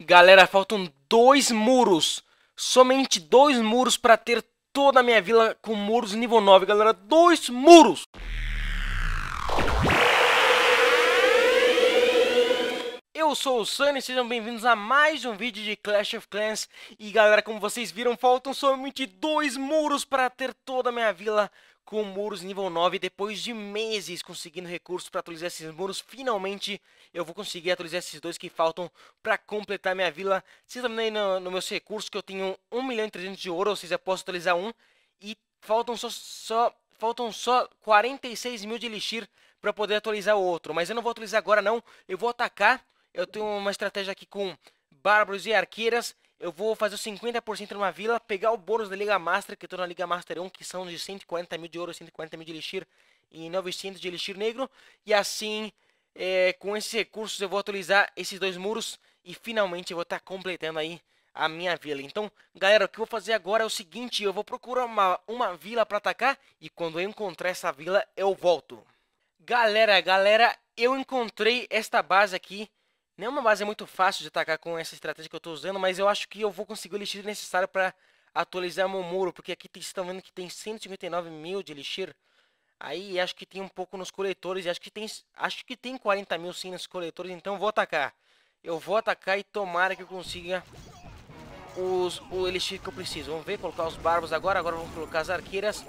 Galera, faltam dois muros. Somente dois muros para ter toda a minha vila com muros nível 9, galera. Dois muros! Eu sou o Sunny, sejam bem-vindos a mais um vídeo de Clash of Clans E galera, como vocês viram, faltam somente dois muros para ter toda a minha vila com muros nível 9 Depois de meses conseguindo recursos para atualizar esses muros, finalmente eu vou conseguir atualizar esses dois que faltam para completar minha vila Vocês vendo aí no, no, meus recursos que eu tenho 1 milhão e 300 de ouro, ou seja, posso atualizar um E faltam só, só, faltam só 46 mil de elixir para poder atualizar o outro Mas eu não vou atualizar agora não, eu vou atacar eu tenho uma estratégia aqui com bárbaros e arqueiras. Eu vou fazer 50% numa vila, pegar o bônus da Liga Master, que eu tô na Liga Master 1, que são de 140 mil de ouro, 140 mil de elixir e 900 de elixir negro. E assim, é, com esses recursos, eu vou atualizar esses dois muros e finalmente eu vou estar tá completando aí a minha vila. Então, galera, o que eu vou fazer agora é o seguinte, eu vou procurar uma, uma vila para atacar e quando eu encontrar essa vila, eu volto. Galera, galera, eu encontrei esta base aqui não é uma base muito fácil de atacar com essa estratégia que eu estou usando, mas eu acho que eu vou conseguir o elixir necessário para atualizar meu muro, porque aqui vocês estão vendo que tem 159 mil de elixir. Aí acho que tem um pouco nos coletores, acho que tem, acho que tem 40 mil sim nos coletores, então vou atacar. Eu vou atacar e tomara que eu consiga os, o elixir que eu preciso. Vamos ver, colocar os barbos agora, agora vamos colocar as arqueiras.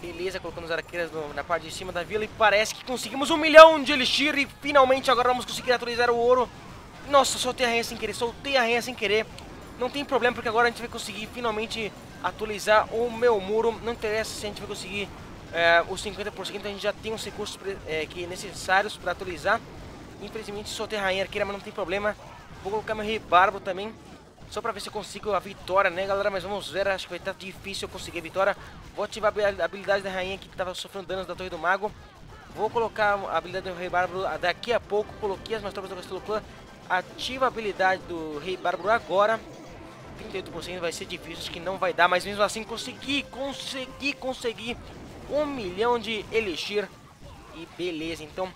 Beleza, colocamos arqueiras no, na parte de cima da vila e parece que conseguimos um milhão de elixir e finalmente agora vamos conseguir atualizar o ouro. Nossa, soltei a rainha sem querer, soltei a rainha sem querer. Não tem problema porque agora a gente vai conseguir finalmente atualizar o meu muro. Não interessa se a gente vai conseguir é, os 50%, a gente já tem os recursos é, que necessários para atualizar. Infelizmente soltei a rainha arqueira, mas não tem problema. Vou colocar meu rei também. Só pra ver se eu consigo a vitória, né, galera? Mas vamos ver, acho que vai estar tá difícil eu conseguir a vitória. Vou ativar a habilidade da rainha aqui, que tava sofrendo danos da Torre do Mago. Vou colocar a habilidade do Rei Bárbaro ah, daqui a pouco. Coloquei as minhas tropas do Castelo Clã. Ativa a habilidade do Rei Bárbaro agora. 38% vai ser difícil, acho que não vai dar. Mas mesmo assim, consegui, consegui, consegui. Um milhão de Elixir. E beleza, então...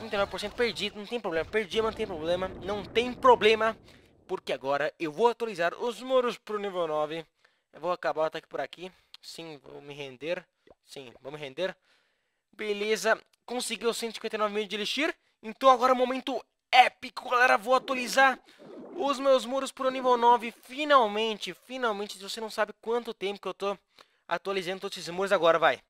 39% perdido, não tem problema. Perdi, mas não tem problema. Não tem problema porque agora eu vou atualizar os muros para o nível 9. Eu vou acabar o tá ataque por aqui. Sim, vou me render. Sim, vamos render. Beleza, conseguiu 159 mil de elixir. Então agora é um momento épico, galera. Vou atualizar os meus muros para o nível 9. Finalmente, finalmente. Se você não sabe quanto tempo que eu tô atualizando todos esses muros agora, vai.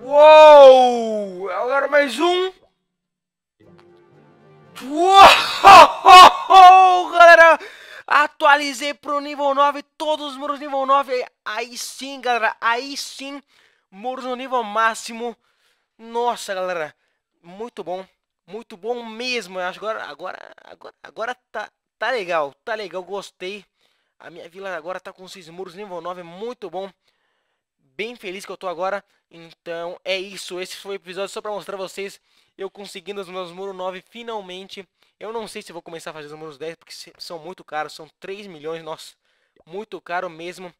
Uou! Agora mais um. Uou, galera! Atualizei pro nível 9, todos os muros nível 9. Aí sim, galera, aí sim, muros no nível máximo. Nossa, galera, muito bom, muito bom mesmo. Agora, agora, agora, agora tá, tá legal, tá legal, gostei. A minha vila agora tá com esses muros nível 9, muito bom bem feliz que eu tô agora. Então é isso, esse foi o episódio só para mostrar vocês eu conseguindo os meus muros 9 finalmente. Eu não sei se vou começar a fazer os muros 10 porque são muito caros, são 3 milhões, nossa, muito caro mesmo.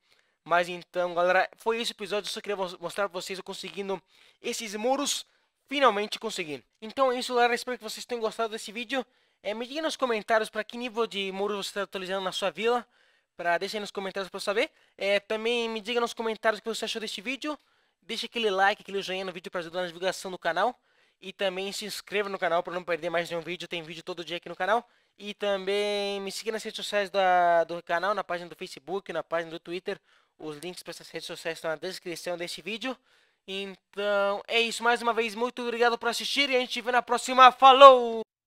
Mas então, galera, foi esse episódio, eu só queria mostrar pra vocês eu conseguindo esses muros finalmente consegui. Então é isso, galera, espero que vocês tenham gostado desse vídeo. É, me diga nos comentários para que nível de muro você está utilizando na sua vila. Pra, deixa aí nos comentários para eu saber. É, também me diga nos comentários o que você achou deste vídeo. Deixa aquele like, aquele joinha no vídeo para ajudar na divulgação do canal. E também se inscreva no canal para não perder mais nenhum vídeo. Tem vídeo todo dia aqui no canal. E também me siga nas redes sociais da, do canal, na página do Facebook, na página do Twitter. Os links para essas redes sociais estão na descrição deste vídeo. Então é isso, mais uma vez, muito obrigado por assistir e a gente vê na próxima. Falou!